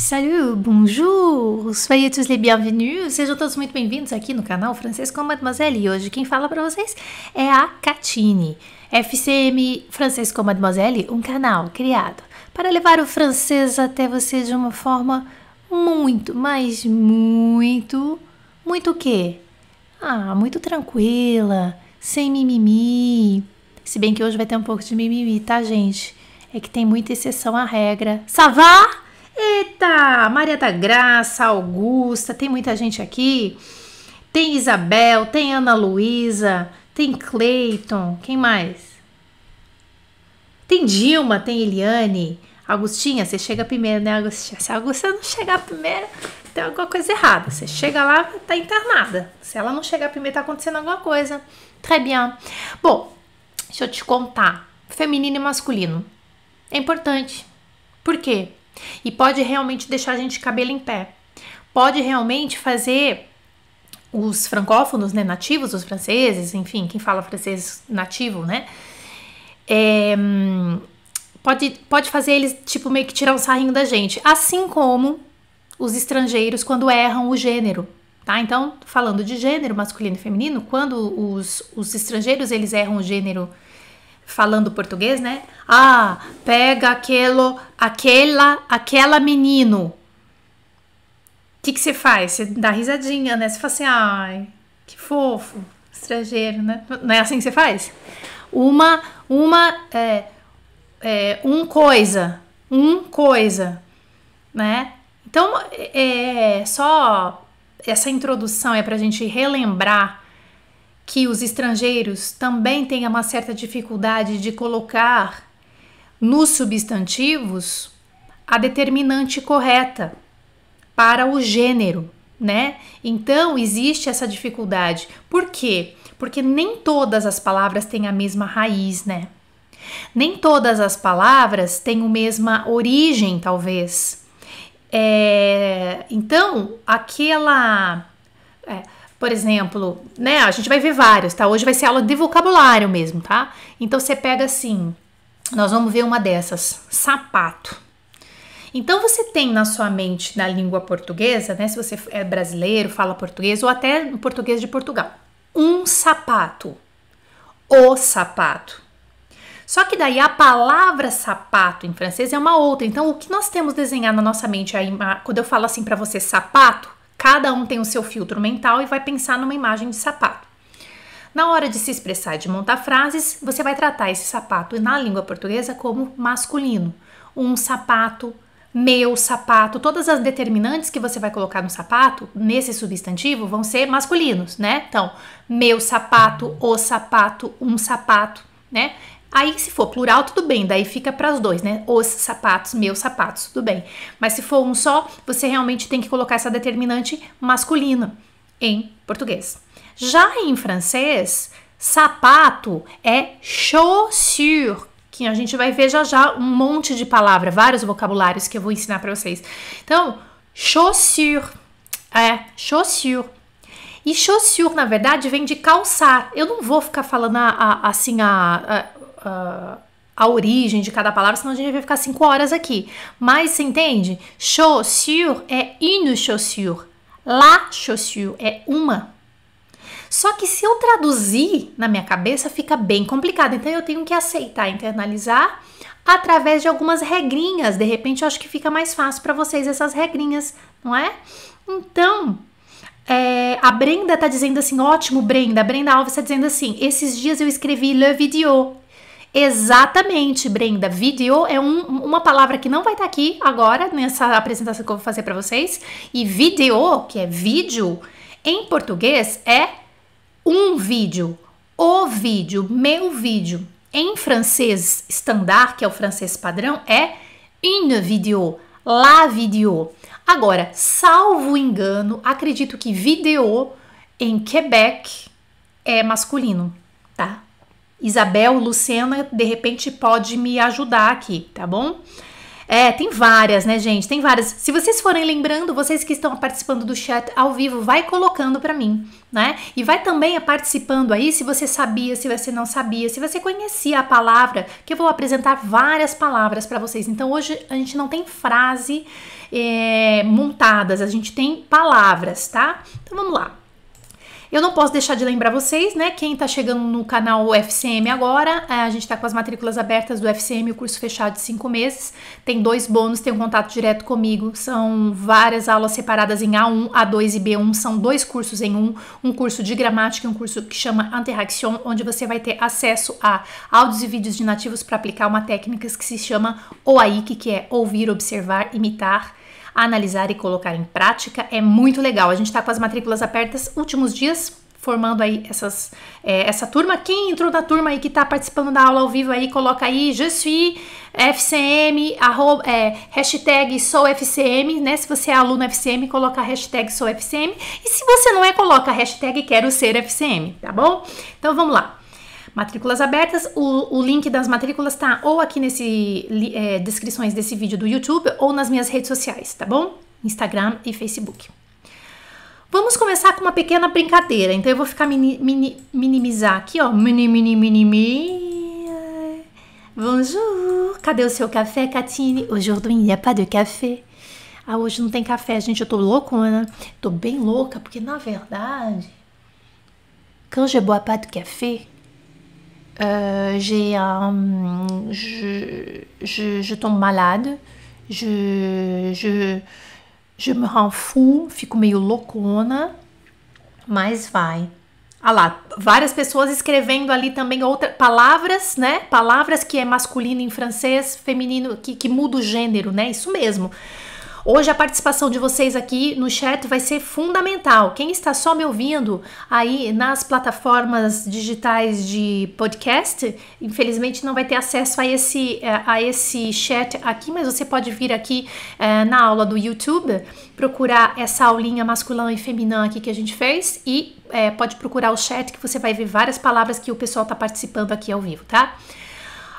Salut, bonjour, soyez tous les bienvenus, sejam todos muito bem-vindos aqui no canal Francês com Mademoiselle e hoje quem fala para vocês é a Catine. FCM Francês com Mademoiselle, um canal criado para levar o francês até você de uma forma muito, mas muito, muito o quê? Ah, muito tranquila, sem mimimi. Se bem que hoje vai ter um pouco de mimimi, tá, gente? É que tem muita exceção à regra. Savá! Eita, Maria da Graça, Augusta, tem muita gente aqui. Tem Isabel, tem Ana Luísa, tem Cleiton, quem mais? Tem Dilma, tem Eliane. Agostinha, você chega primeiro, né, Agostinha? Se a Agostinha não chegar primeiro, tem alguma coisa errada. Você chega lá, tá internada. Se ela não chegar primeiro, tá acontecendo alguma coisa. Très bien. Bom, deixa eu te contar. Feminino e masculino. É importante. Por quê? E pode realmente deixar a gente de cabelo em pé. Pode realmente fazer os francófonos, né, nativos, os franceses, enfim, quem fala francês nativo, né? É, pode, pode fazer eles, tipo, meio que tirar um sarrinho da gente. Assim como os estrangeiros quando erram o gênero, tá? Então, falando de gênero masculino e feminino, quando os, os estrangeiros eles erram o gênero falando português, né? Ah, pega aquelo, aquela, aquela menino. O que, que você faz? Você dá risadinha, né? Você fala assim, ai, que fofo, estrangeiro, né? Não é assim que você faz? Uma, uma, é, é, um coisa, um coisa, né? Então, é, é só essa introdução é para a gente relembrar que os estrangeiros também têm uma certa dificuldade de colocar nos substantivos a determinante correta para o gênero, né? Então existe essa dificuldade. Por quê? Porque nem todas as palavras têm a mesma raiz, né? Nem todas as palavras têm a mesma origem, talvez. É, então, aquela. É, por exemplo, né? A gente vai ver vários, tá? Hoje vai ser aula de vocabulário mesmo, tá? Então você pega assim, nós vamos ver uma dessas, sapato. Então você tem na sua mente na língua portuguesa, né? Se você é brasileiro, fala português ou até no português de Portugal, um sapato, o sapato. Só que daí a palavra sapato em francês é uma outra. Então o que nós temos desenhado na nossa mente aí, quando eu falo assim para você sapato, Cada um tem o seu filtro mental e vai pensar numa imagem de sapato. Na hora de se expressar e de montar frases, você vai tratar esse sapato na língua portuguesa como masculino. Um sapato, meu sapato, todas as determinantes que você vai colocar no sapato, nesse substantivo, vão ser masculinos, né? Então, meu sapato, o sapato, um sapato, né? Aí, se for plural, tudo bem, daí fica para os dois, né? Os sapatos, meus sapatos, tudo bem. Mas se for um só, você realmente tem que colocar essa determinante masculina em português. Já em francês, sapato é chaussure, que a gente vai ver já já um monte de palavra, vários vocabulários que eu vou ensinar para vocês. Então, chaussure é chaussure. E chaussure, na verdade, vem de calçar. Eu não vou ficar falando a, a, assim a, a uh, a origem de cada palavra, senão a gente vai ficar cinco horas aqui. Mas você entende? Chaussure é une chaussure. La chaussure é uma. Só que se eu traduzir na minha cabeça fica bem complicado. Então eu tenho que aceitar, internalizar através de algumas regrinhas. De repente eu acho que fica mais fácil para vocês essas regrinhas, não é? Então, é, a Brenda tá dizendo assim, ótimo, Brenda. A Brenda Alves tá dizendo assim, esses dias eu escrevi le Vidéo, Exatamente, Brenda. Vídeo é um, uma palavra que não vai estar tá aqui agora nessa apresentação que eu vou fazer para vocês. E vídeo, que é vídeo, em português é um vídeo, o vídeo, meu vídeo. Em francês standard, que é o francês padrão, é une vidéo, la vidéo. Agora, salvo engano, acredito que vidéo em Quebec é masculino, tá? Isabel, Luciana, de repente pode me ajudar aqui, tá bom? É, tem várias, né, gente? Tem várias. Se vocês forem lembrando, vocês que estão participando do chat ao vivo, vai colocando para mim, né? E vai também participando aí se você sabia, se você não sabia, se você conhecia a palavra, que eu vou apresentar várias palavras para vocês. Então hoje a gente não tem frase é, montadas, a gente tem palavras, tá? Então vamos lá. Eu não posso deixar de lembrar vocês, né? Quem tá chegando no canal FCM agora, é, a gente tá com as matrículas abertas do FCM, o curso fechado de cinco meses. Tem dois bônus, tem um contato direto comigo. São várias aulas separadas em A1, A2 e B1. São dois cursos em um. Um curso de gramática e um curso que chama Interacción, onde você vai ter acesso a áudios e vídeos de nativos para aplicar uma técnica que se chama OAIC, que é ouvir, observar, imitar analisar e colocar em prática. É muito legal. A gente está com as matrículas abertas últimos dias, formando aí essas, é, essa turma. Quem entrou na turma aí que está participando da aula ao vivo aí, coloca aí je suis FCM, arroba, é, hashtag sou FCM, né? Se você é aluno FCM, coloca a hashtag sou FCM. E se você não é, coloca a hashtag quero ser FCM, tá bom? Então vamos lá matrículas abertas. O, o link das matrículas tá ou aqui nesse é, descrições desse vídeo do YouTube ou nas minhas redes sociais, tá bom? Instagram e Facebook. Vamos começar com uma pequena brincadeira. Então eu vou ficar mini, mini, minimizar aqui, ó. Mini, mini, mini, mini. Bonjour. Cadê o seu café, Catine? Aujourd'hui, il n'y a pas de café. Ah, hoje não tem café, gente. Eu tô loucona. Tô bem louca, porque na verdade, quand je bois pas de café, eu j'ai un, je, je, je, tombe malade, je, je, je me rends fou, fico meio loucona, mas vai. Ah lá, várias pessoas escrevendo ali também outras palavras, né? Palavras que é masculino em francês, feminino, que, que muda o gênero, né? Isso mesmo. Hoje a participação de vocês aqui no chat vai ser fundamental. Quem está só me ouvindo aí nas plataformas digitais de podcast, infelizmente não vai ter acesso a esse, eh, a esse chat aqui, mas você pode vir aqui é, na aula do YouTube, procurar essa aulinha masculina e feminina aqui que a gente fez e é, pode procurar o chat que você vai ver várias palavras que o pessoal está participando aqui ao vivo, tá?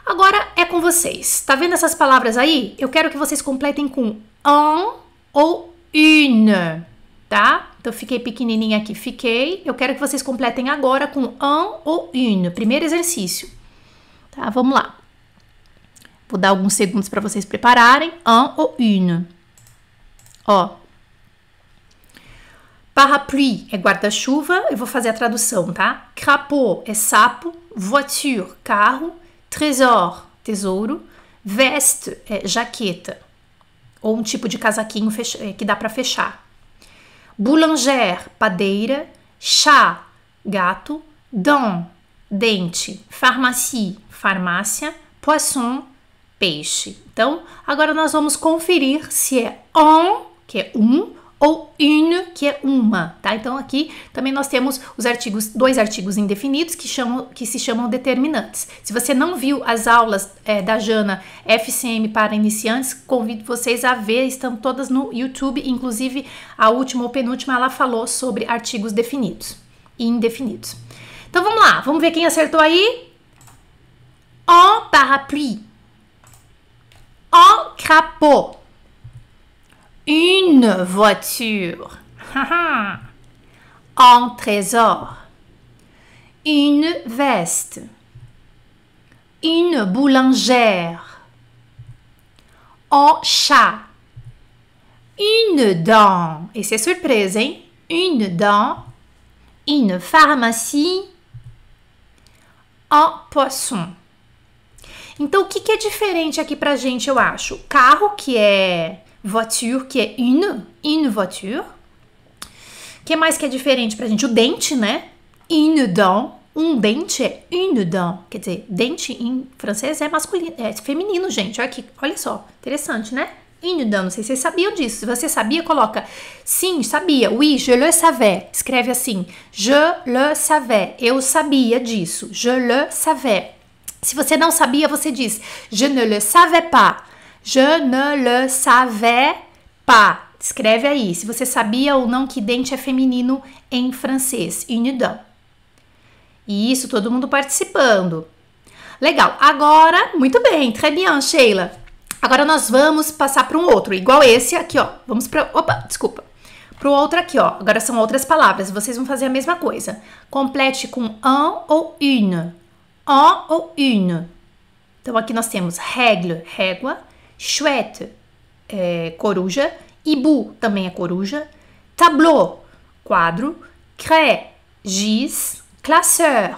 Agora é com vocês. Tá vendo essas palavras aí? Eu quero que vocês completem com un ou une, tá? Então fiquei pequenininha aqui, fiquei. Eu quero que vocês completem agora com un ou une. Primeiro exercício. Tá? Vamos lá. Vou dar alguns segundos para vocês prepararem. Un ou une. Ó. Parapluie é guarda-chuva. Eu vou fazer a tradução, tá? Crapaud é sapo. Voiture, carro trésor, tesouro, veste é jaqueta ou um tipo de casaquinho é, que dá para fechar. Boulanger, padeira, chá, gato, dent, dente, pharmacie, farmácia, poisson, peixe. Então, agora nós vamos conferir se é on, que é um, ou une, que é uma, tá? Então aqui também nós temos os artigos, dois artigos indefinidos que, chamam, que se chamam determinantes. Se você não viu as aulas é, da Jana FCM para iniciantes, convido vocês a ver, estão todas no YouTube, inclusive a última ou penúltima ela falou sobre artigos definidos e indefinidos. Então vamos lá, vamos ver quem acertou aí. En parapluie. En capot. Une voiture. Un trésor. Une veste. Une boulangère. Un chat. Une dent. Et c'est surprise, hein? Une dent. Une pharmacie. Un poisson. Então, o que, que é diferente aqui pra gente, eu acho? Carro que é voiture, que é une, une voiture. O que mais que é diferente pra gente? O dente, né? Une dent. Um dente é une dent. Quer dizer, dente em francês é masculino, é feminino, gente. Olha aqui, olha só. Interessante, né? Une dent. Não sei se vocês sabiam disso. Se você sabia, coloca sim, sabia. Oui, je le savais. Escreve assim. Je le savais. Eu sabia disso. Je le savais. Se você não sabia, você diz je ne le savais pas. Je ne le savais pas. Escreve aí se você sabia ou não que dente é feminino em francês. Une E isso, todo mundo participando. Legal. Agora, muito bem. Très bien, Sheila. Agora nós vamos passar para um outro, igual esse aqui, ó. Vamos para. Opa, desculpa. Para o outro aqui, ó. Agora são outras palavras. Vocês vão fazer a mesma coisa. Complete com un ou une. Un ou une. Então aqui nós temos règle, régua chouette é coruja, ibu também é coruja, tableau, quadro, cré, giz, classeur.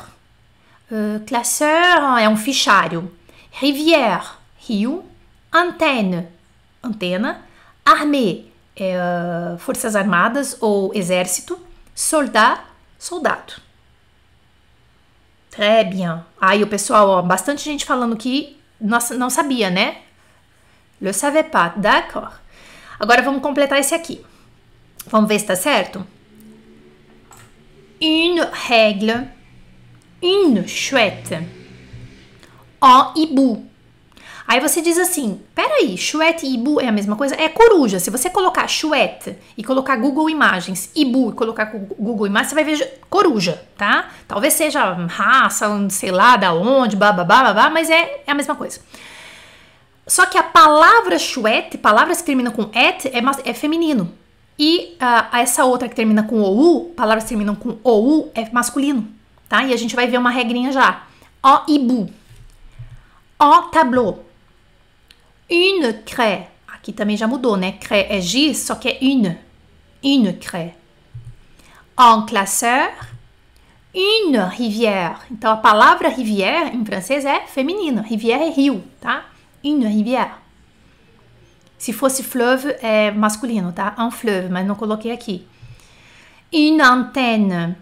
Uh, classeur é um fichário. Rivière, rio, antenne, antena, armée, é, uh, forças armadas ou exército, soldat, soldado. Très bien. Aí o pessoal, ó, bastante gente falando que nossa, não sabia, né? Le savais pas, d'accord. Agora vamos completar esse aqui. Vamos ver se está certo? Une règle, une chouette, un hibou. Aí você diz assim: peraí, chouette e ibu é a mesma coisa? É coruja. Se você colocar chouette e colocar Google Imagens, ibu e colocar Google Imagens, você vai ver coruja, tá? Talvez seja raça, sei lá da onde, blá, babá, mas é, é a mesma coisa. Só que a palavra chouette, palavras que terminam com et, é, é feminino. E uh, essa outra que termina com ou, palavras que terminam com ou, é masculino, tá? E a gente vai ver uma regrinha já. O ibu. O tableau. Une crê, Aqui também já mudou, né? Crê é giz, só que é une. Une crê. En classeur. Une rivière. Então a palavra rivière em francês é feminino. Rivière é rio, tá? Une rivière. Se fosse fleuve, é masculino, tá? Un fleuve, mas não coloquei aqui. Une antenne.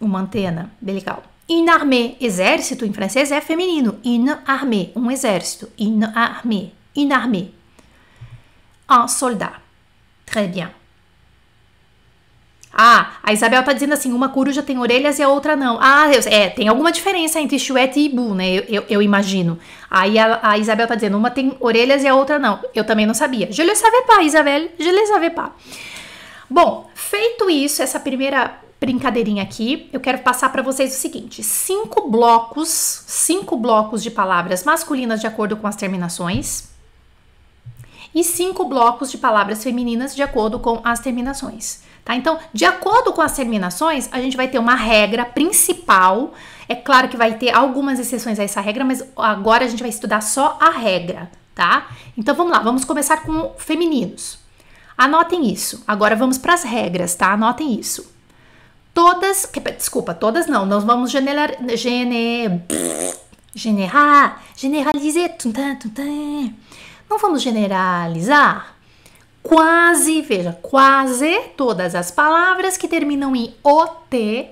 Uma antena. Belical. Une armée. Exército em francês é feminino. Une armée. Um exército. Une armée. Une armée. Un soldat. Très bien. Ah, a Isabel tá dizendo assim, uma coruja tem orelhas e a outra não. Ah, é, tem alguma diferença entre chuete e ibu, né? Eu, eu, eu imagino. Aí a, a, Isabel tá dizendo, uma tem orelhas e a outra não. Eu também não sabia. Je le savais pas, Isabel. Je le savais pas. Bom, feito isso, essa primeira brincadeirinha aqui, eu quero passar para vocês o seguinte: cinco blocos, cinco blocos de palavras masculinas de acordo com as terminações e cinco blocos de palavras femininas de acordo com as terminações. Tá? Então, de acordo com as terminações, a gente vai ter uma regra principal. É claro que vai ter algumas exceções a essa regra, mas agora a gente vai estudar só a regra, tá? Então vamos lá, vamos começar com femininos. Anotem isso. Agora vamos para as regras, tá? Anotem isso. Todas, desculpa, todas não, nós vamos generar, gene, generar, generalizar, tum, tum, não vamos generalizar? Quase, veja, quase todas as palavras que terminam em OT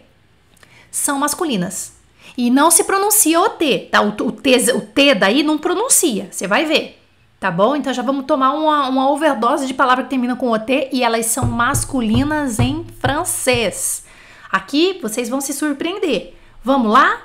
são masculinas. E não se pronuncia OT, tá? O, o, t, o T daí não pronuncia, você vai ver, tá bom? Então já vamos tomar uma, uma overdose de palavra que termina com OT e elas são masculinas em francês. Aqui vocês vão se surpreender. Vamos lá?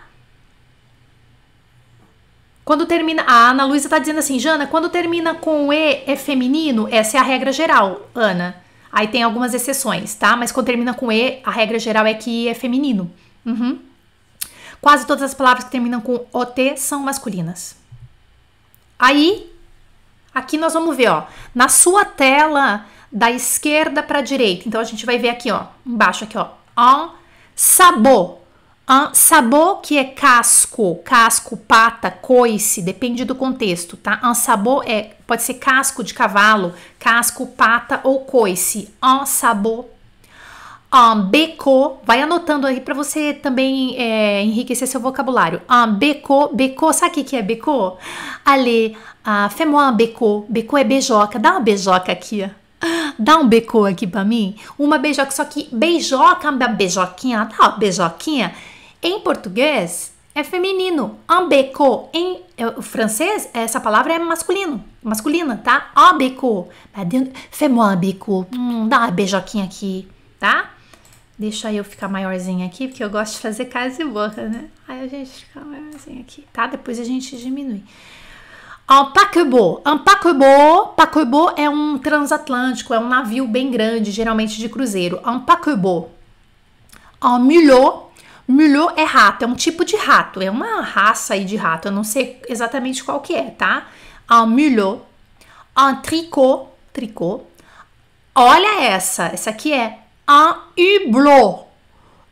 Quando termina. A Ana Luísa tá dizendo assim, Jana, quando termina com E é feminino, essa é a regra geral, Ana. Aí tem algumas exceções, tá? Mas quando termina com E, a regra geral é que I é feminino. Uhum. Quase todas as palavras que terminam com OT são masculinas. Aí, aqui nós vamos ver, ó, na sua tela da esquerda para direita. Então a gente vai ver aqui, ó, embaixo aqui, ó, en sabot. Um, sabor que é casco, casco, pata, coice, depende do contexto, tá? Um sabor é, pode ser casco de cavalo, casco, pata ou coice. Um sabor. Um beco, vai anotando aí para você também é, enriquecer seu vocabulário. Um beco, beco, sabe o que é beco? Alê, uh, ah, fais-moi beco, beco é beijoca, dá uma beijoca aqui, Dá um beco aqui para mim. Uma beijoca, só que beijoca, beijoquinha, dá uma beijoquinha em português é feminino. Ambeco em é, o francês, essa palavra é masculino, masculina, tá? Ambeco. Fais-moi ambeco. Hum, dá uma beijoquinha aqui, tá? Deixa eu ficar maiorzinha aqui, porque eu gosto de fazer casa e boca, né? Aí a gente fica maiorzinha aqui, tá? Depois a gente diminui. Um paquebô. Um paquebô, paquebô é um transatlântico, é um navio bem grande, geralmente de cruzeiro. Um paquebô. Um mulot Mulho é rato, é um tipo de rato, é uma raça aí de rato, eu não sei exatamente qual que é, tá? Um ah, mulho, um ah, tricot, tricot. Olha essa, essa aqui é um ah, hublot.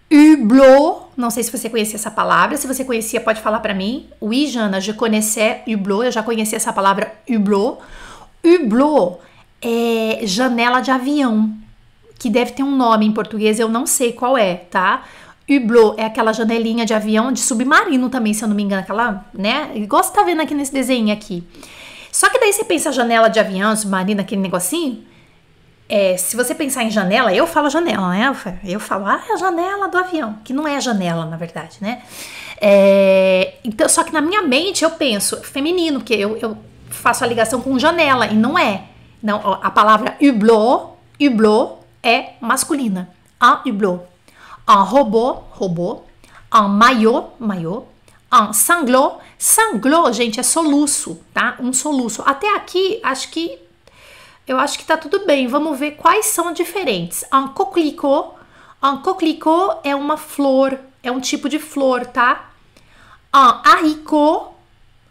Hublot, não sei se você conhecia essa palavra, se você conhecia pode falar para mim. Oui, Jana, je connaissais hublot, eu já conhecia essa palavra hublot. Hublot é janela de avião, que deve ter um nome em português, eu não sei qual é, tá? Hublot é aquela janelinha de avião de submarino também, se eu não me engano, aquela, né? Igual você tá vendo aqui nesse desenho aqui. Só que daí você pensa janela de avião, submarino, aquele negocinho. É, se você pensar em janela, eu falo janela, né? Eu falo, ah, é a janela do avião, que não é janela, na verdade, né? É, então, só que na minha mente eu penso feminino, porque eu, eu faço a ligação com janela, e não é. Não, a palavra hublot, hublot é masculina. ah, hublot un robô, robô, un maillot, maillot, um sanglot. Sanglot, gente, é soluço, tá? Um soluço. Até aqui, acho que eu acho que tá tudo bem. Vamos ver quais são diferentes. Un coquelicot. Un coquelicot é uma flor, é um tipo de flor, tá? Un haricot.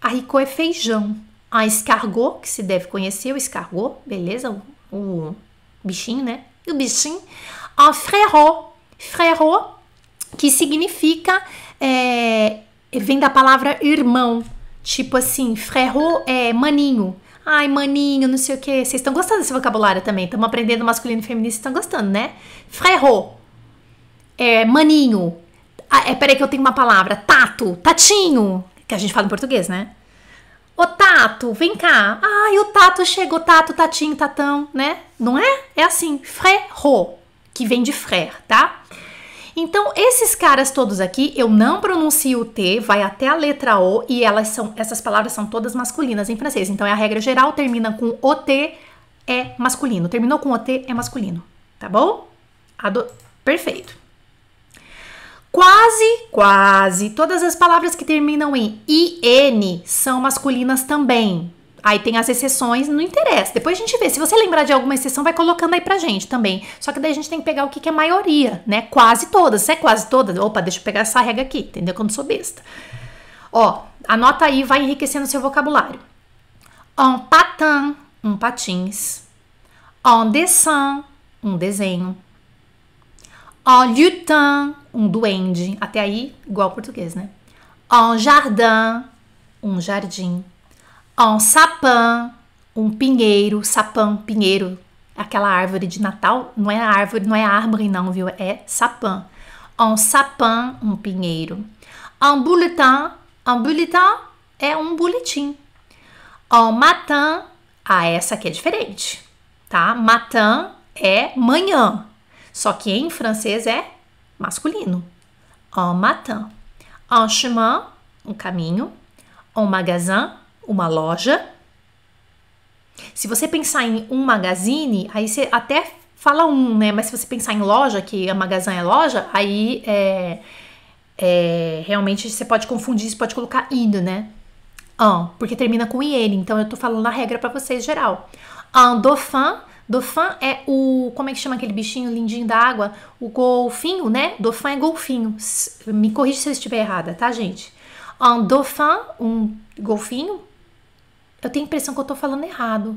Haricot é feijão. Un escargot, que se deve conhecer, o escargot, beleza? O, o bichinho, né? O bichinho. Un frérot. Ferro, que significa, é, vem da palavra irmão, tipo assim, ferro, é maninho. Ai, maninho, não sei o que. Vocês estão gostando desse vocabulário também? Estamos aprendendo masculino e feminino, vocês estão gostando, né? Ferro, é maninho. Ah, é, peraí que eu tenho uma palavra. Tato, tatinho, que a gente fala em português, né? Ô Tato, vem cá. Ai, o Tato chegou, Tato, Tatinho, Tatão, né? Não é? É assim, ferro, que vem de frère, tá? Então, esses caras todos aqui, eu não pronuncio o T, vai até a letra O e elas são, essas palavras são todas masculinas em francês. Então, é a regra geral, termina com o T, é masculino. Terminou com o T, é masculino. Tá bom? Ado Perfeito. Quase, quase. Todas as palavras que terminam em IN são masculinas também. Aí tem as exceções, não interessa. Depois a gente vê. Se você lembrar de alguma exceção, vai colocando aí pra gente também. Só que daí a gente tem que pegar o que, que é maioria, né? Quase todas. Se é quase todas, opa, deixa eu pegar essa regra aqui, entendeu? Quando sou besta. Ó, anota aí, vai enriquecendo seu vocabulário. En patin, um patins. En dessin, um desenho. En lutin, um duende. Até aí, igual ao português, né? En jardin, um jardim um sapin, um pinheiro, sapã pinheiro, aquela árvore de Natal, não é árvore, não é árvore não, viu? É sapã Um sapin, um pinheiro. Um bulletin, um bulletin é um boletim. Um matin, ah, essa aqui é diferente, tá? Matin é manhã, só que em francês é masculino. Un matin. Un chemin, um caminho. Un magasin, uma loja. Se você pensar em um magazine, aí você até fala um, né? Mas se você pensar em loja, que a magazine é loja, aí é, é, realmente você pode confundir, você pode colocar indo, né? An, porque termina com IN, então eu tô falando a regra para vocês geral. An dauphin, dauphin é o, como é que chama aquele bichinho lindinho da água? O golfinho, né? Dauphin é golfinho. Me corrija se eu estiver errada, tá, gente? Un dauphin, um golfinho, eu tenho a impressão que eu tô falando errado.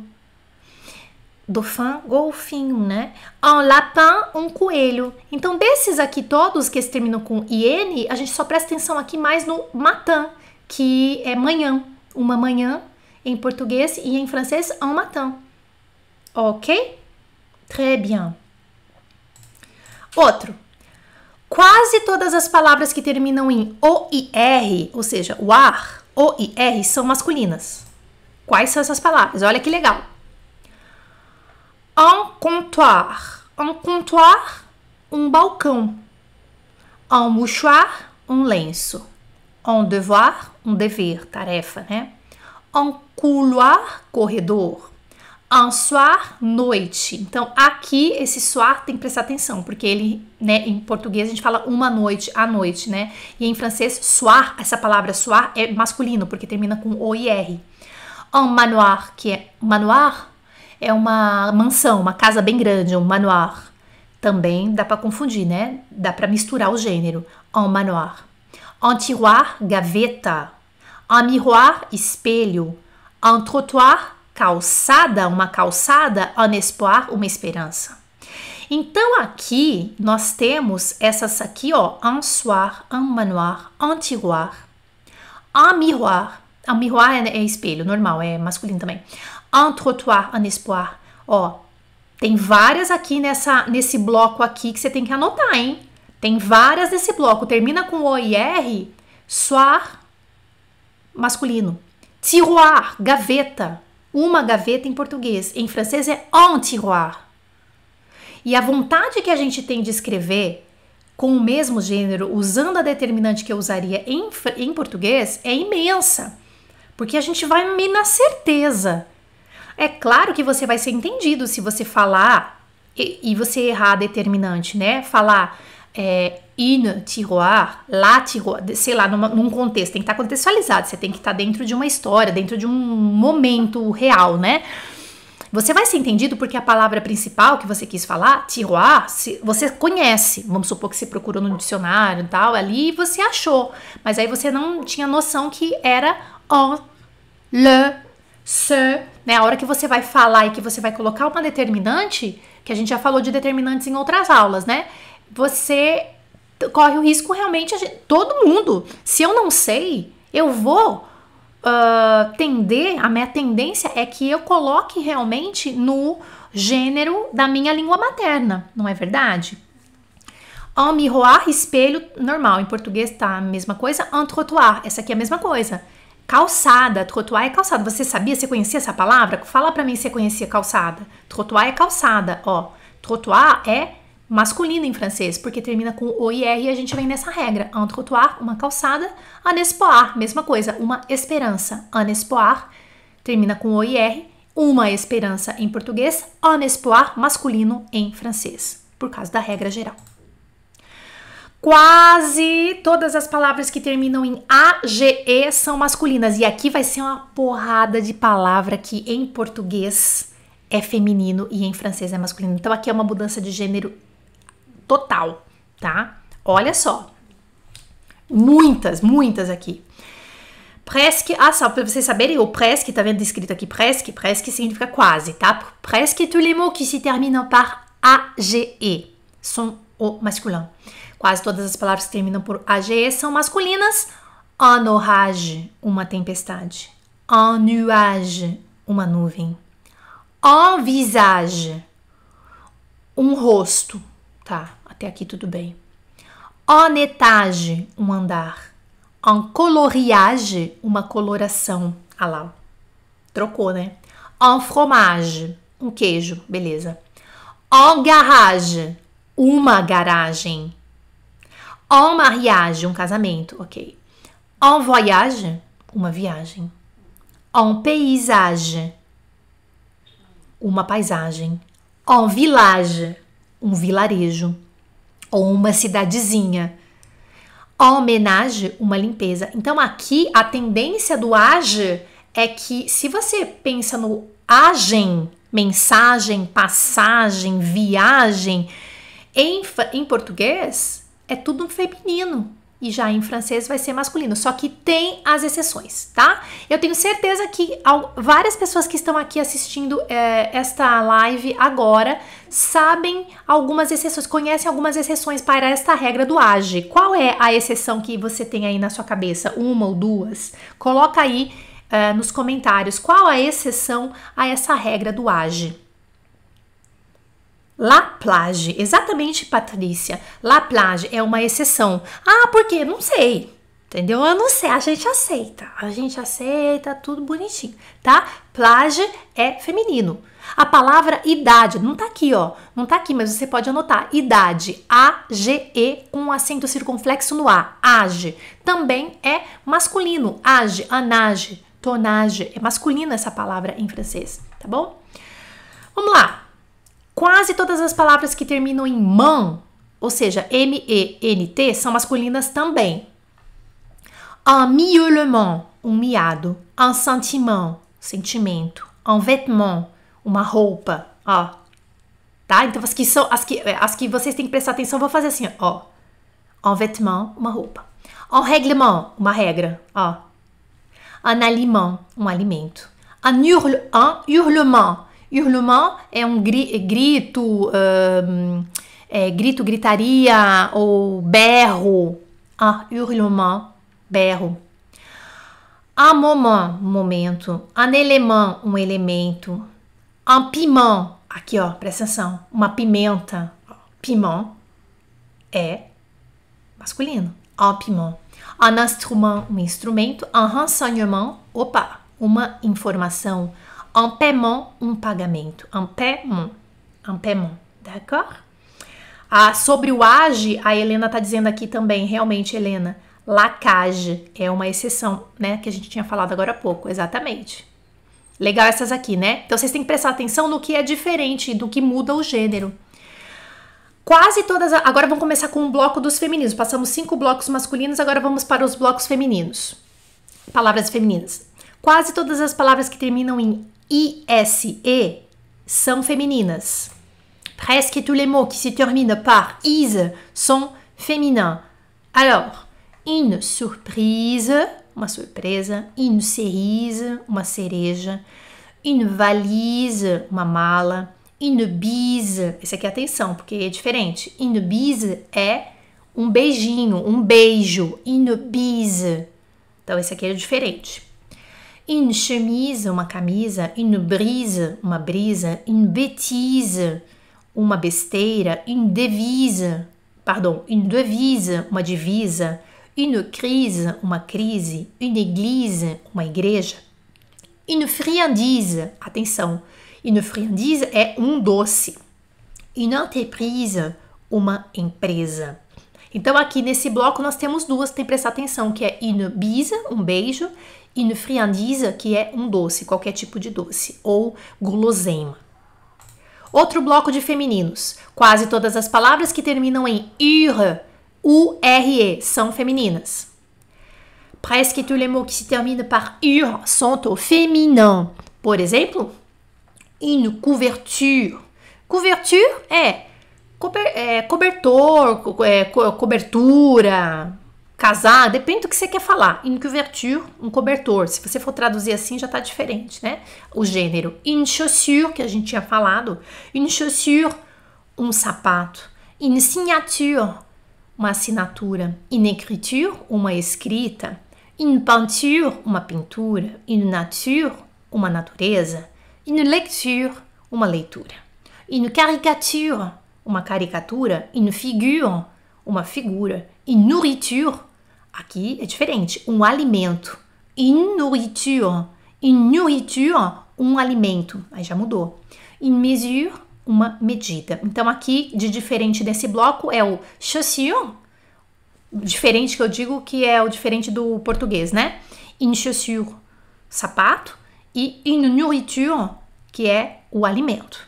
Dauphin, golfinho, né? En lapin, um coelho. Então, desses aqui todos que terminam com IN, a gente só presta atenção aqui mais no matin, que é manhã. Uma manhã em português e em francês, un matin. Ok? Très bien. Outro. Quase todas as palavras que terminam em OIR, ou seja, o ar, OIR, são masculinas. Quais são essas palavras? Olha que legal. Un comptoir. Un comptoir, um balcão. Un mouchoir, um lenço. Un devoir, um dever, tarefa, né? Un couloir, corredor. Un soir, noite. Então, aqui, esse soir tem que prestar atenção, porque ele, né, em português a gente fala uma noite, a noite, né? E em francês, soir, essa palavra soir é masculino, porque termina com o e r un manoir, que é manoir é uma mansão, uma casa bem grande, um manoir. Também dá para confundir, né? Dá para misturar o gênero. Un manoir. Un tiroir, gaveta. Un miroir, espelho. Un trottoir, calçada, uma calçada. Un espoir, uma esperança. Então aqui nós temos essas aqui, ó, un soir, un manoir, un tiroir, un miroir, um miroir é, é espelho, normal, é masculino também. Entre toi, un espoir. Ó, tem várias aqui nessa, nesse bloco aqui que você tem que anotar, hein? Tem várias nesse bloco. Termina com O e R. Soir, masculino. Tiroir, gaveta. Uma gaveta em português. Em francês é un tiroir. E a vontade que a gente tem de escrever com o mesmo gênero, usando a determinante que eu usaria em, em português, é imensa. Porque a gente vai meio na certeza. É claro que você vai ser entendido se você falar e, e você errar determinante, né? Falar é, in tiroir, lá tiroir, sei lá, numa, num contexto, tem que estar tá contextualizado, você tem que estar tá dentro de uma história, dentro de um momento real, né? Você vai ser entendido porque a palavra principal que você quis falar, tiroir, se, você conhece. Vamos supor que você procurou no dicionário e tal, ali você achou. Mas aí você não tinha noção que era en, le, se. Né? A hora que você vai falar e que você vai colocar uma determinante, que a gente já falou de determinantes em outras aulas, né? Você corre o risco realmente, gente, todo mundo. Se eu não sei, eu vou uh, tender, a minha tendência é que eu coloque realmente no gênero da minha língua materna, não é verdade? En miroir, espelho, normal. Em português tá a mesma coisa. En essa aqui é a mesma coisa. Calçada, trottoir é calçada. Você sabia, você conhecia essa palavra? Fala para mim se você conhecia calçada. Trottoir é calçada, ó. Trottoir é masculino em francês, porque termina com o e r e a gente vem nessa regra. Un trottoir, uma calçada. Un espoir, mesma coisa, uma esperança. Un espoir, termina com o e r. Uma esperança em português. Un espoir, masculino em francês, por causa da regra geral. Quase todas as palavras que terminam em AGE são masculinas. E aqui vai ser uma porrada de palavra que em português é feminino e em francês é masculino. Então aqui é uma mudança de gênero total, tá? Olha só. Muitas, muitas aqui. Presque, ah, só para vocês saberem, o presque, tá vendo escrito aqui presque? Presque significa quase, tá? Presque tous les mots qui se terminam par AGE são o masculino. Quase todas as palavras que terminam por AGE são masculinas. En orage, uma tempestade. En nuage, uma nuvem. En visage, um rosto, tá? Até aqui tudo bem. En étage, um andar. En coloriage, uma coloração. Ah lá, trocou, né? En fromage, um queijo, beleza. En garage, uma garagem. En mariage, um casamento, ok. En voyage, uma viagem. En paysage, uma paisagem. En village, um vilarejo ou uma cidadezinha. Homenage, uma limpeza. Então aqui a tendência do age é que se você pensa no agem, mensagem, passagem, viagem, em, em português é tudo feminino e já em francês vai ser masculino, só que tem as exceções, tá? Eu tenho certeza que várias pessoas que estão aqui assistindo é, esta live agora sabem algumas exceções, conhecem algumas exceções para esta regra do AGE. Qual é a exceção que você tem aí na sua cabeça? Uma ou duas? Coloca aí é, nos comentários qual a exceção a essa regra do AGE. La plage, exatamente, Patrícia. La plage é uma exceção. Ah, por quê? Não sei. Entendeu? Eu não sei, a gente aceita. A gente aceita, tudo bonitinho, tá? Plage é feminino. A palavra idade, não tá aqui, ó. Não tá aqui, mas você pode anotar. Idade, A-G-E, com um acento circunflexo no A. Age. Também é masculino. Age, anage, tonage. É masculina essa palavra em francês, tá bom? Vamos lá. Quase todas as palavras que terminam em mão, ou seja, M-E-N-T, são masculinas também. Un miaulement, um miado. Un sentiment, sentimento. Un vêtement, uma roupa, ó. Tá? Então as que são as que é, as que vocês têm que prestar atenção, vou fazer assim, ó. Un vêtement, uma roupa. Un règlement, uma regra, ó. Un aliment, um alimento. Un, hurle, un hurlement, Hurlement é um gri grito, é, grito, gritaria ou berro. Ah, hurlement, berro. Un moment, momento. Un élément, um elemento. Un piment, aqui ó, presta atenção. Uma pimenta. Piment é masculino. Un piment. Un instrument, um instrumento. Un renseignement, opa, uma informação Un paiement, um pagamento. Un paiement, un paiement, d'accord? Ah, sobre o age, a Helena tá dizendo aqui também, realmente, Helena, lacage é uma exceção, né? Que a gente tinha falado agora há pouco, exatamente. Legal essas aqui, né? Então vocês têm que prestar atenção no que é diferente, do que muda o gênero. Quase todas. A... Agora vamos começar com o bloco dos femininos. Passamos cinco blocos masculinos, agora vamos para os blocos femininos. Palavras femininas. Quase todas as palavras que terminam em I, S femininas. Presque tous les mots qui se terminent par is sont féminins. Alors, une surprise, uma surpresa, une cerise, uma cereja, une valise, uma mala, une bise, esse aqui é atenção, porque é diferente. Une bise é um beijinho, um beijo, une bise. Então esse aqui é diferente une chemise, uma camisa, une brise, uma brisa, une bêtise, uma besteira, une devise, pardon, une devise, uma divisa, une crise, uma crise, une église, uma igreja, une friandise, atenção, une friandise é um doce, une entreprise, uma empresa. Então, aqui nesse bloco, nós temos duas, tem que prestar atenção, que é une bise, um beijo, une friandise, que é um doce, qualquer tipo de doce, ou guloseima. Outro bloco de femininos. Quase todas as palavras que terminam em ur u-r-e, são femininas. Presque tous les mots qui se terminent par ur sont au féminin. Por exemplo, une couverture. Couverture é, cober, é cobertor, co é, co cobertura, Casar, depende do que você quer falar. Une couverture, um cobertor. Se você for traduzir assim, já tá diferente, né? O gênero. Une chaussure, que a gente tinha falado. Une chaussure, um sapato. Une signature, uma assinatura. Une écriture, uma escrita. Une peinture, uma pintura. Une nature, uma natureza. Une lecture, uma leitura. Une caricature, uma caricatura. Une figure, uma figura. Une nourriture, Aqui é diferente. Um alimento. in nourriture. in nourriture, um alimento. Aí já mudou. In mesure, uma medida. Então aqui, de diferente desse bloco, é o chaussure. Diferente que eu digo que é o diferente do português, né? In chaussure, sapato. E in nourriture, que é o alimento.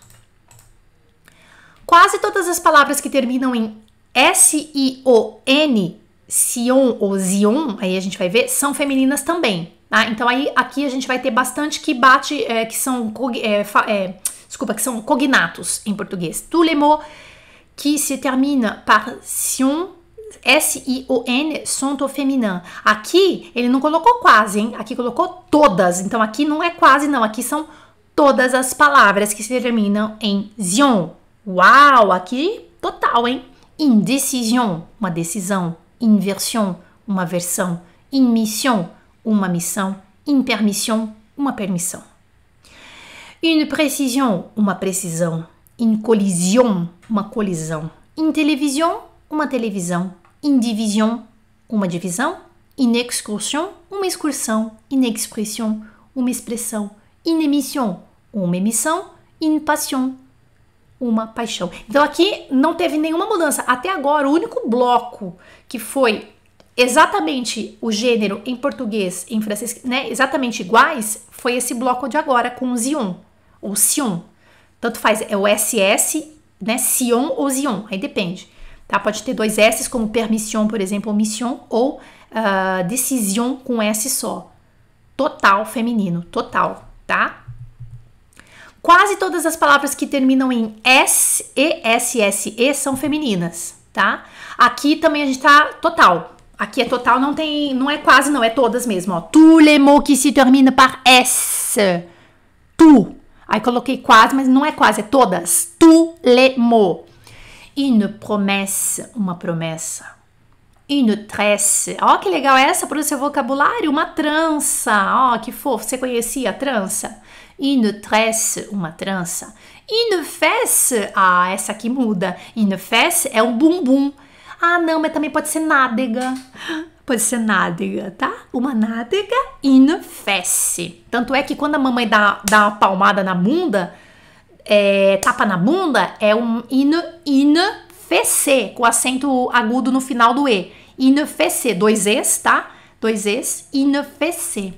Quase todas as palavras que terminam em S-I-O-N Sion ou Zion, aí a gente vai ver, são femininas também. Tá? então aí aqui a gente vai ter bastante que bate, é, que são é, é, desculpa, que são cognatos em português. Tous les mots qui se termina par sion S-I-O-N, sont au féminin. Aqui, ele não colocou quase, hein? Aqui colocou todas. Então, aqui não é quase, não. Aqui são todas as palavras que se terminam em zion. Uau! Aqui, total, hein? Indecision, uma decisão. une version, uma versão, une mission, uma missão, une permission, uma permission, Une précision, uma précision, Une collision, uma collision, Une télévision, uma télévision, Une division, uma divisão. Une excursion, uma excursão. Une expression, uma expressão. Une émission, uma Une passion, uma paixão. Então aqui não teve nenhuma mudança. Até agora, o único bloco que foi exatamente o gênero em português em francês, né, exatamente iguais, foi esse bloco de agora com o Zion, ou Sion. Tanto faz, é o SS, né, Sion ou Zion, aí depende. Tá? Pode ter dois S's, como permission, por exemplo, ou mission, ou uh, ah, decision com S só. Total feminino, total, tá? Quase todas as palavras que terminam em S, E, S, S, E são femininas, tá? Aqui também a gente tá total. Aqui é total, não tem, não é quase, não, é todas mesmo, ó. Tous les mots qui se terminent par S. Tu. Aí coloquei quase, mas não é quase, é todas. Tu les mots. Une promesse, uma promessa. Une tresse. Ó, que legal é essa para o seu vocabulário, uma trança. Ó, que fofo. Você conhecia a trança? Une tresse, uma trança. Une fesse, ah, essa aqui muda. Une fesse é um bumbum. Ah, não, mas também pode ser nádega. Pode ser nádega, tá? Uma nádega, une fesse. Tanto é que quando a mamãe dá, dá uma palmada na bunda, é, tapa na bunda, é um une, une fesse, com acento agudo no final do E. Une fesse, dois Es, tá? Dois Es, une fesse.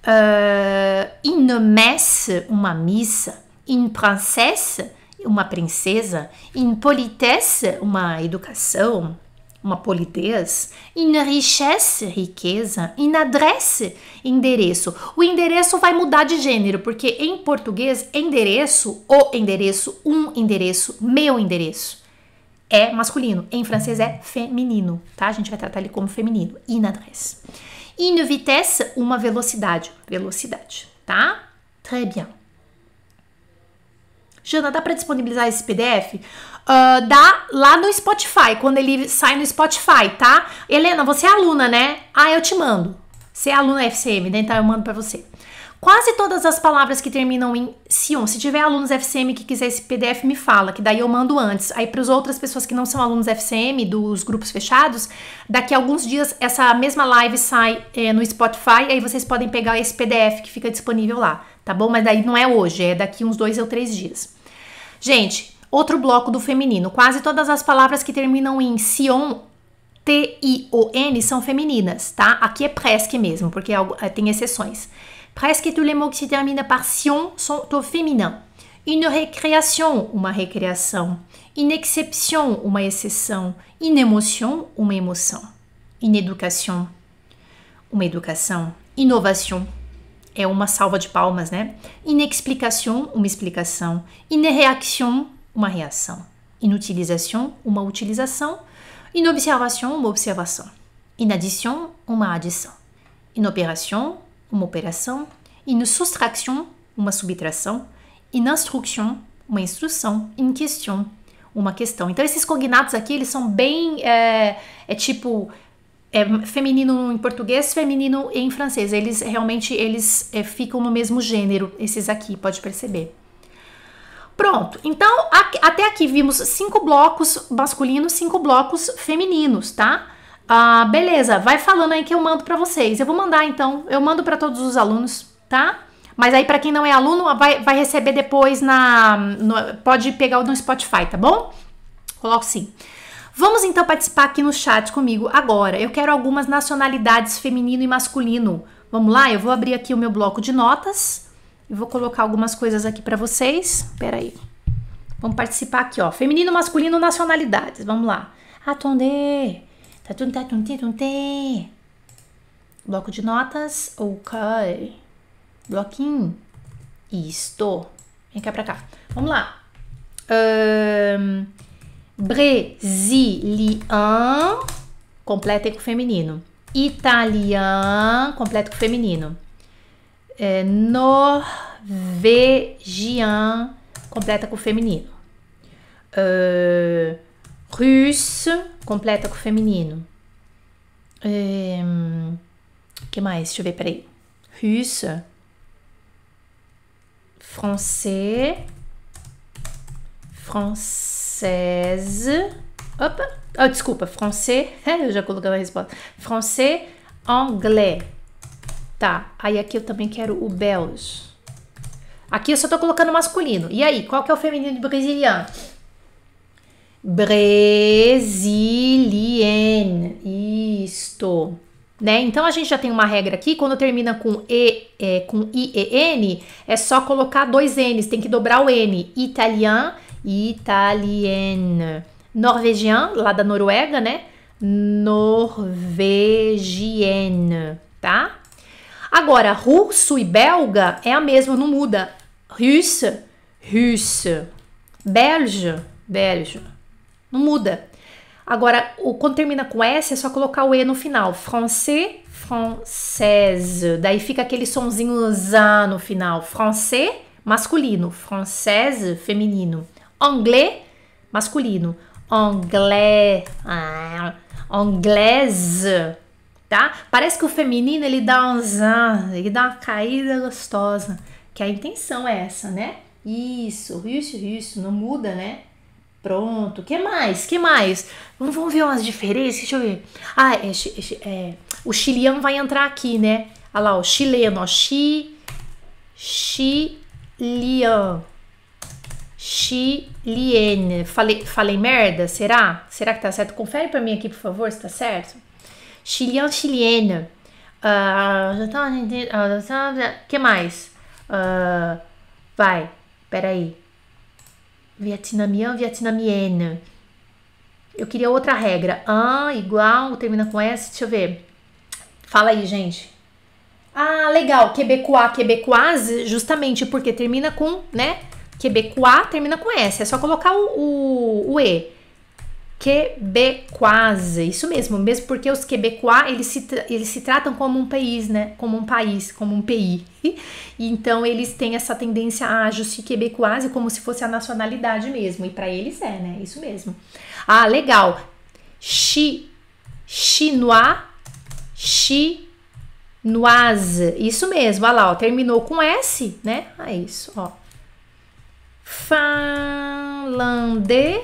Uh, ah, une messe, uma missa. Une princesse, uma princesa. Une politesse, uma educação, uma polidez. Une richesse, riqueza. Une adresse, endereço. O endereço vai mudar de gênero, porque em português, endereço, o endereço, um endereço, meu endereço é masculino. Em francês é feminino, tá? A gente vai tratar ele como feminino. Inadresse. Une vitesse, uma velocidade. Velocidade, tá? Très bien. Jana, dá para disponibilizar esse PDF? Uh, ah, dá lá no Spotify, quando ele sai no Spotify, tá? Helena, você é aluna, né? Ah, eu te mando. Você é aluna FCM, né? Então eu mando para você. Quase todas as palavras que terminam em Sion. Se tiver alunos FCM que quiser esse PDF, me fala, que daí eu mando antes. Aí para as outras pessoas que não são alunos FCM dos grupos fechados, daqui a alguns dias essa mesma live sai é, no Spotify, aí vocês podem pegar esse PDF que fica disponível lá, tá bom? Mas daí não é hoje, é daqui uns dois ou três dias. Gente, outro bloco do feminino. Quase todas as palavras que terminam em Sion T-I-O-N são femininas, tá? Aqui é presque mesmo, porque é eh, tem exceções. Presque tous les mots qui se terminent par sion sont au féminin. Une récréation, uma recreação. Une exception, uma exceção. Une émotion, uma emoção. Une education, uma educação. Inovação é uma salva de palmas, né? Inexplicação, uma explicação. Inereaction, uma reação. Inutilização, uma utilização. Inobservação, uma observação. Inadição, uma adição. Inoperação, uma operação, na soustraction, uma subtração, na instrução, uma instrução, une question, uma questão. Então esses cognatos aqui, eles são bem, é, é tipo, é feminino em português, feminino em francês. Eles realmente, eles é, ficam no mesmo gênero, esses aqui, pode perceber. Pronto, então aqui, até aqui vimos cinco blocos masculinos, cinco blocos femininos, tá? Ah, beleza, vai falando aí que eu mando para vocês. Eu vou mandar então, eu mando para todos os alunos, tá? Mas aí para quem não é aluno, vai, vai receber depois na no, pode pegar no Spotify, tá bom? Coloco sim. Vamos então participar aqui no chat comigo agora. Eu quero algumas nacionalidades feminino e masculino. Vamos lá? Eu vou abrir aqui o meu bloco de notas e vou colocar algumas coisas aqui para vocês. Pera aí. Vamos participar aqui, ó. Feminino, masculino, nacionalidades. Vamos lá. Atonder. Tá tá Bloco de notas. Ok. Bloquinho. Isto. Vem cá pra cá. Vamos lá. Um, Brésilian, com o feminino. Italian, completo com o feminino. É, Norvegian, completa com o feminino. Uh, russo, completa com o feminino. É, que mais? Deixa eu ver, peraí. Russo, Français. Française. Opa! Oh, desculpa, francês. eu já coloquei a resposta. Francês, anglais. Tá, aí aqui eu também quero o belge. Aqui eu só tô colocando masculino. E aí, qual que é o feminino de brasileiro? Brasilienne. Isto. Né? Então a gente já tem uma regra aqui, quando termina com e, é, com i e n, é só colocar dois n's, tem que dobrar o n. Italian, italienne. Norvegien, lá da Noruega, né? Norvegienne, tá? Agora, russo e belga é a mesma, não muda. Russe, russe. Belge, belge. Não muda. Agora, o, quando termina com S, é só colocar o E no final. Français, française. Daí fica aquele sonzinho zan no final. Français, masculino. Française, feminino. Anglais, masculino. Anglais. Ah, anglaise. Tá? Parece que o feminino ele dá um zan, ele dá uma caída gostosa. Que a intenção é essa, né? Isso, isso, isso. Não muda, né? Pronto, que mais? Que mais? Vamos, ver umas diferenças, deixa eu ver. Ah, é, é, é, o chileno vai entrar aqui, né? Olha lá, o chileno, ó, chi, chilian, chiliene. Falei, falei merda, será? Será que tá certo? Confere para mim aqui, por favor, se tá certo. Chilian, chiliene. Uh, que mais? Uh, vai, peraí. Vietnamian, vietnamienne. Eu queria outra regra. Ah, igual, termina com S, deixa eu ver. Fala aí, gente. Ah, legal, quebecois, quebecoise, justamente porque termina com, né? Quebecois termina com S, é só colocar o, o, o E quebequase. Isso mesmo, mesmo porque os quebecois, eles se, eles se tratam como um país, né? Como um país, como um PI. Então eles têm essa tendência a se quebecoise como se fosse a nacionalidade mesmo. E para eles é, né? Isso mesmo. Ah, legal. Chi, chinois, chinoise. Isso mesmo, olha lá, ó, terminou com S, né? É isso, ó. Finlandês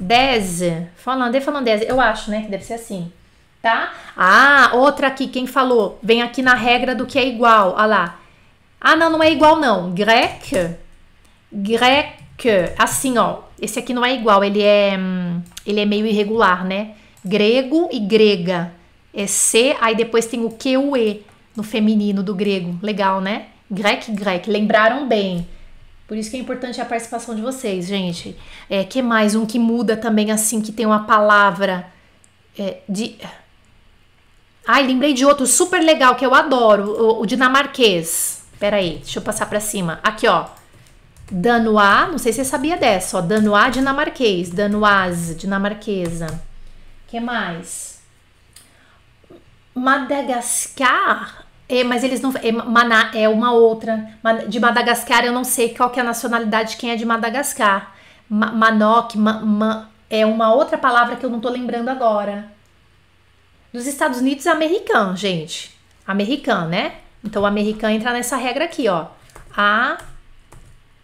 Falandese. Falandê, falandese. Eu acho, né? Que deve ser assim. Tá? Ah, outra aqui. Quem falou? Vem aqui na regra do que é igual. Olha lá. Ah, não, não é igual, não. Grec. Grec. Assim, ó. Esse aqui não é igual. Ele é, hum, ele é meio irregular, né? Grego e grega. É C, aí depois tem o Q, o E no feminino do grego. Legal, né? Grec, grec. Lembraram bem. Por isso que é importante a participação de vocês, gente. É, que mais um que muda também assim, que tem uma palavra é, de. Ai, lembrei de outro super legal que eu adoro, o, o dinamarquês. Peraí, deixa eu passar para cima. Aqui, ó. danuá não sei se você sabia dessa, ó. Danois dinamarquês, Danoise dinamarquesa. Que mais? Madagascar é, mas eles não. É, Maná é uma outra. De Madagascar, eu não sei qual que é a nacionalidade quem é de Madagascar. Ma, Manoc, ma, ma, é uma outra palavra que eu não tô lembrando agora. Dos Estados Unidos é americano, gente. Americano, né? Então, o americano entra nessa regra aqui, ó. A.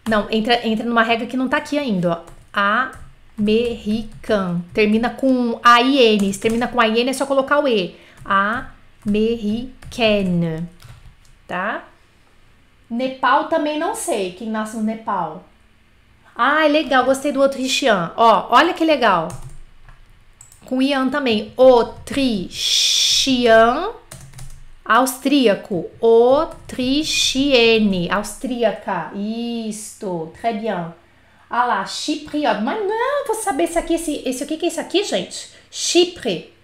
Não, entra, entra numa regra que não tá aqui ainda, ó. American. Termina com AIN. Se termina com a-i-n é só colocar o E. A Americaine, tá? Nepal também não sei quem nasce no Nepal. Ah, legal, gostei do Autrichian. Ó, olha que legal. Com Ian também. Otrichian austríaco. Autrichiene, austríaca. Isto, très bien. Ah lá, Chipre, ó. Mas não, vou saber se aqui, esse, esse, o que, que é isso aqui, gente? Chipre.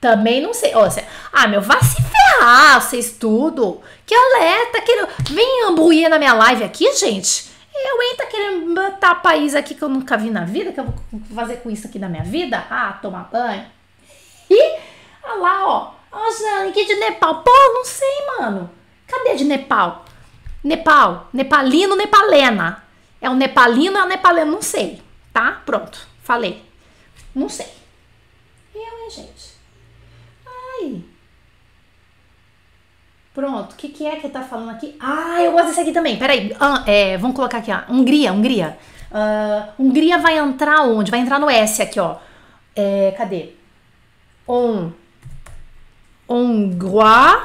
Também não sei. Ó, você, ah, meu, vá se ferrar, vocês tudo. Que alerta que Vem ambuir na minha live aqui, gente. Eu, hein, tá querendo botar país aqui que eu nunca vi na vida, que eu vou fazer com isso aqui na minha vida? Ah, tomar banho. E, olha lá, ó. Ó, que de Nepal. Pô, não sei, mano. Cadê de Nepal? Nepal, nepalino, nepalena. É o nepalino, é o nepalena não sei. Tá? Pronto, falei. Não sei. Eu, hein, gente aí? Pronto, o que, que é que tá falando aqui? Ah, eu gosto desse aqui também. Peraí, ah, é, vamos colocar aqui, ó. Hungria, Hungria. Uh, Hungria vai entrar onde? Vai entrar no S aqui, ó. É, cadê? On. Hongrois.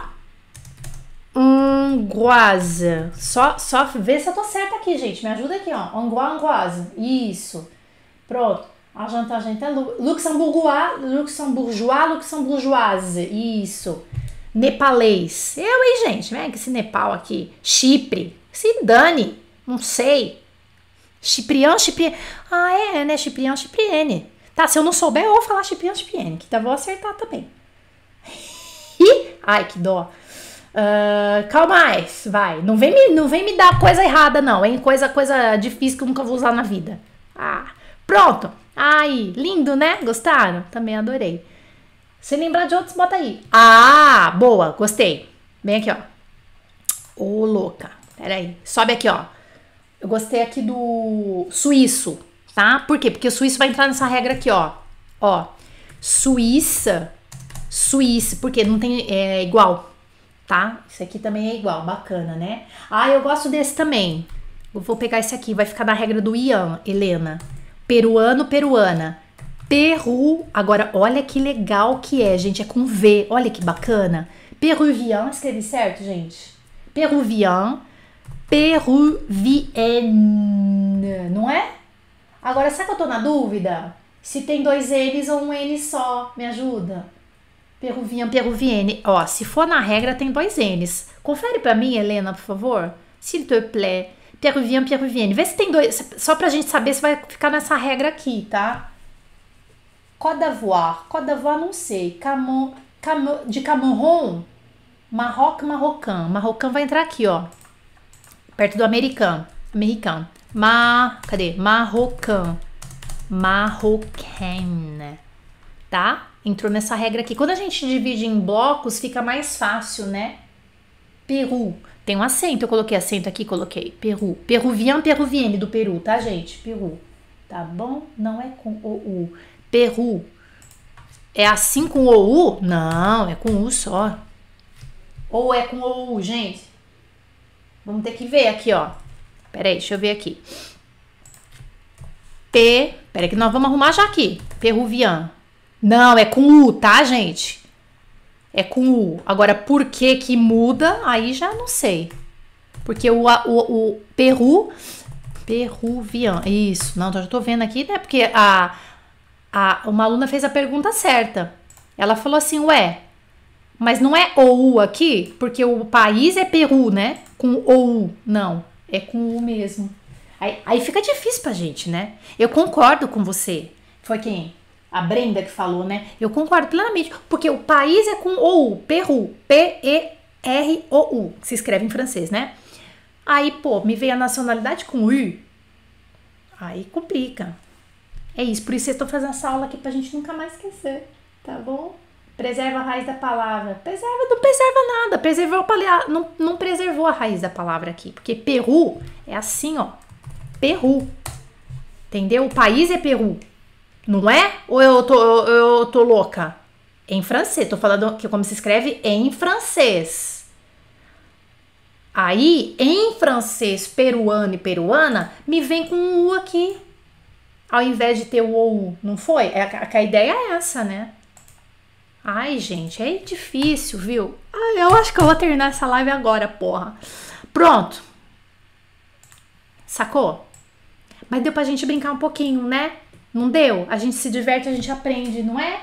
Hongroise. Só, só ver se eu tô certa aqui, gente. Me ajuda aqui, ó. Hongrois, hongroise. Isso. Pronto. Argentin, argentin. Tá Luxemburgo, luxemburgeois, Luxemburgoise, Isso. Nepalês. Eu, hein, gente? Vem que esse Nepal aqui. Chipre. Se dane. Não sei. Chiprião, chipriene. Ah, é, é né? Chiprião, chipriene. Tá, se eu não souber, eu vou falar chiprião, chipriene. Que tá, vou acertar também. ai, que dó. Uh, ah, calma mais, vai. Não vem, me, não vem me dar coisa errada, não, hein? Coisa, coisa difícil que eu nunca vou usar na vida. Ah. Pronto! Aí, lindo, né? Gostaram? Também adorei. Se lembrar de outros, bota aí. Ah, boa, gostei. Vem aqui, ó. Ô, oh, louca. Pera aí. Sobe aqui, ó. Eu gostei aqui do suíço, tá? Por quê? Porque o suíço vai entrar nessa regra aqui, ó. Ó. Suíça. Suíça. Porque não tem... É igual, tá? Isso aqui também é igual. Bacana, né? Ah, eu gosto desse também. Eu vou pegar esse aqui. Vai ficar na regra do Ian, Helena. Peruano, peruana. Peru. Agora, olha que legal que é, gente. É com V. Olha que bacana. Peruvian. Escrevi certo, gente? Peruvian. Peruvienne. Não é? Agora, sabe que eu tô na dúvida? Se tem dois N's ou um N só. Me ajuda. Peruvian, peruvienne. Ó, se for na regra, tem dois N's. Confere para mim, Helena, por favor. S'il te plaît. Peruvian, Peruvian. Vê se tem dois. Só pra gente saber se vai ficar nessa regra aqui, tá? Côte d'Ivoire. Côte d'Ivoire, não sei. Camon, Camon, de Cameroun, Marroco, Marrocan. Marrocan vai entrar aqui, ó. Perto do americano. Americano. Mar. Cadê? Marrocan. Marrocan. Né? Tá? Entrou nessa regra aqui. Quando a gente divide em blocos, fica mais fácil, né? Peru. Tem um acento, eu coloquei acento aqui, coloquei Peru. Peruvian, peruviene do Peru, tá, gente? Peru. Tá bom? Não é com o U. Peru. É assim com o U? Não, é com U só. Ou é com o U, gente? Vamos ter que ver aqui, ó. Peraí, deixa eu ver aqui. P. Peraí, que nós vamos arrumar já aqui. Peruvian. Não, é com U, tá, gente? é com U. Agora, por que que muda, aí já não sei. Porque o, o, o Peru, Peruvian, isso, não, já tô vendo aqui, né? Porque a, a, uma aluna fez a pergunta certa. Ela falou assim, ué, mas não é OU aqui? Porque o país é Peru, né? Com OU, não, é com o mesmo. Aí, aí fica difícil pra gente, né? Eu concordo com você. Foi quem? a Brenda que falou, né? Eu concordo plenamente, porque o país é com OU, Peru, P-E-R-O-U, se escreve em francês, né? Aí, pô, me veio a nacionalidade com U, aí complica. É isso, por isso vocês estou fazendo essa aula aqui pra gente nunca mais esquecer, tá bom? Preserva a raiz da palavra. Preserva, não preserva nada. Preservou, não, não preservou a raiz da palavra aqui. Porque Peru é assim, ó. Peru. Entendeu? O país é Peru. Não é? Ou eu tô, eu, eu tô louca? Em francês, tô falando que como se escreve em francês. Aí, em francês peruano e peruana, me vem com um U aqui. Ao invés de ter o OU, não foi? É, a, a ideia é essa, né? Ai, gente, é difícil, viu? Ai, eu acho que eu vou terminar essa live agora, porra. Pronto. Sacou? Mas deu pra gente brincar um pouquinho, né? Não deu? A gente se diverte, a gente aprende, não é?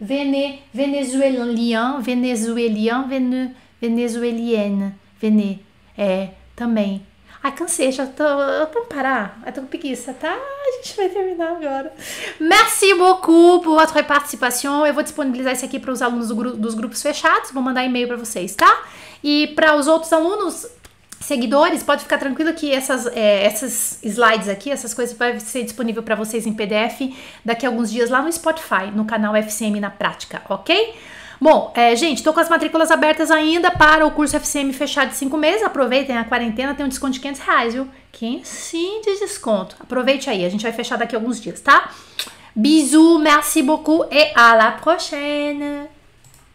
Vene, venezuelan, venezuelian, vene, venezueliana, vene, é, também. Ai, cansei, já tô, vamos parar, eu tô com preguiça, tá? A gente vai terminar agora. Merci beaucoup pour votre participation, eu vou disponibilizar isso aqui para os alunos do, dos grupos fechados, vou mandar e-mail para vocês, tá? E para os outros alunos, seguidores, pode ficar tranquilo que essas, é, essas slides aqui, essas coisas vai ser disponível para vocês em PDF daqui a alguns dias lá no Spotify, no canal FCM na prática, ok? Bom, é, gente, estou com as matrículas abertas ainda para o curso FCM fechado de 5 meses. Aproveitem a quarentena, tem um desconto de 500 reais, viu? sim de desconto. Aproveite aí, a gente vai fechar daqui a alguns dias, tá? Bisous, merci beaucoup e à la prochaine!